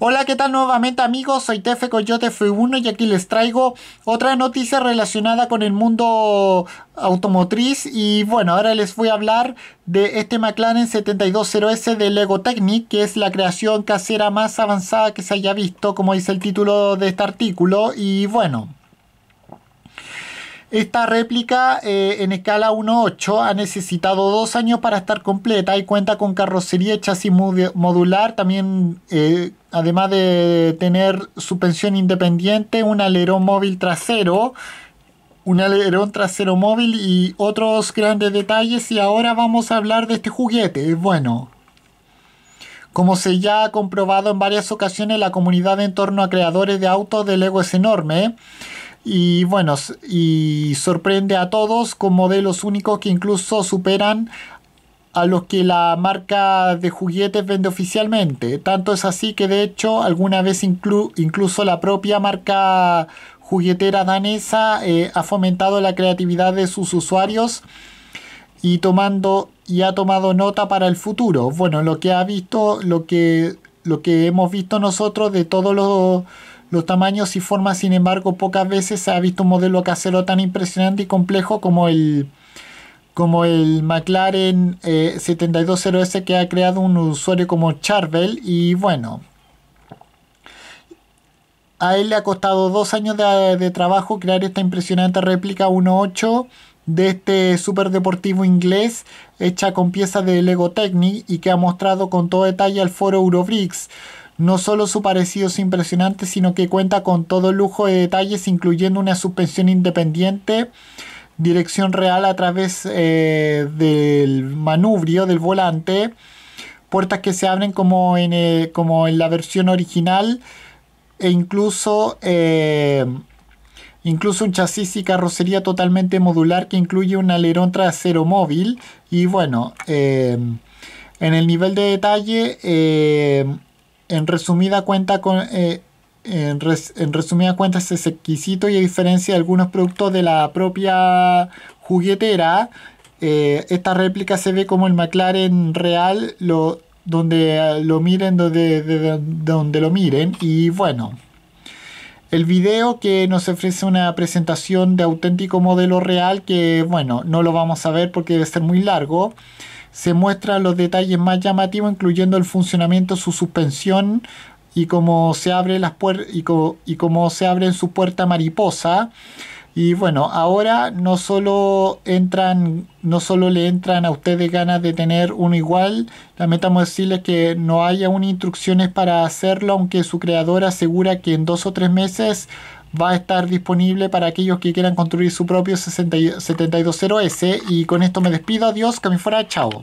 Hola, ¿qué tal nuevamente amigos? Soy Tefe Coyote F1 y aquí les traigo otra noticia relacionada con el mundo automotriz y bueno, ahora les voy a hablar de este McLaren 720S de Lego Technic, que es la creación casera más avanzada que se haya visto, como dice el título de este artículo y bueno... Esta réplica eh, en escala 1.8 ha necesitado dos años para estar completa y cuenta con carrocería y chasis modular, también eh, además de tener suspensión independiente, un alerón móvil trasero, un alerón trasero móvil y otros grandes detalles. Y ahora vamos a hablar de este juguete. Bueno, como se ya ha comprobado en varias ocasiones, la comunidad en torno a creadores de autos de Lego es enorme. Y bueno, y sorprende a todos con modelos únicos que incluso superan a los que la marca de juguetes vende oficialmente. Tanto es así que de hecho alguna vez incluso la propia marca juguetera danesa eh, ha fomentado la creatividad de sus usuarios y tomando ha tomado nota para el futuro. Bueno, lo que ha visto, lo que lo que hemos visto nosotros de todos los, los tamaños y formas, sin embargo, pocas veces se ha visto un modelo casero tan impresionante y complejo como el como el McLaren 720S eh, que ha creado un usuario como Charvel y bueno, a él le ha costado dos años de, trabajo crear esta impresionante réplica 1.8 de este superdeportivo inglés hecha con piezas de Lego Technic y que ha mostrado con todo detalle al foro Eurobricks. No solo su parecido es impresionante, sino que cuenta con todo lujo de detalles, incluyendo una suspensión independiente dirección real a través eh, del manubrio del volante, puertas que se abren como en, eh, como en la versión original e incluso, eh, incluso un chasis y carrocería totalmente modular que incluye un alerón trasero móvil y bueno, en el nivel de detalle, en resumida cuenta con en, resumidas cuentas es exquisito y a diferencia de algunos productos de la propia juguetera, eh, esta réplica se ve como el McLaren real, lo, donde lo miren, donde, donde lo miren. Y bueno, el video que nos ofrece una presentación de auténtico modelo real, que bueno, no lo vamos a ver porque debe ser muy largo. Se muestra los detalles más llamativos, incluyendo el funcionamiento, su suspensión, y como se abre las y se abren su puerta mariposa. Y bueno, ahora no solo entran, no solo le entran a ustedes ganas de tener uno igual, lamentamos decirles que no hay aún instrucciones para hacerlo, aunque su creador asegura que en dos o tres meses va a estar disponible para aquellos que quieran construir su propio 720S. Y con esto me despido, adiós, que me fuera, chao.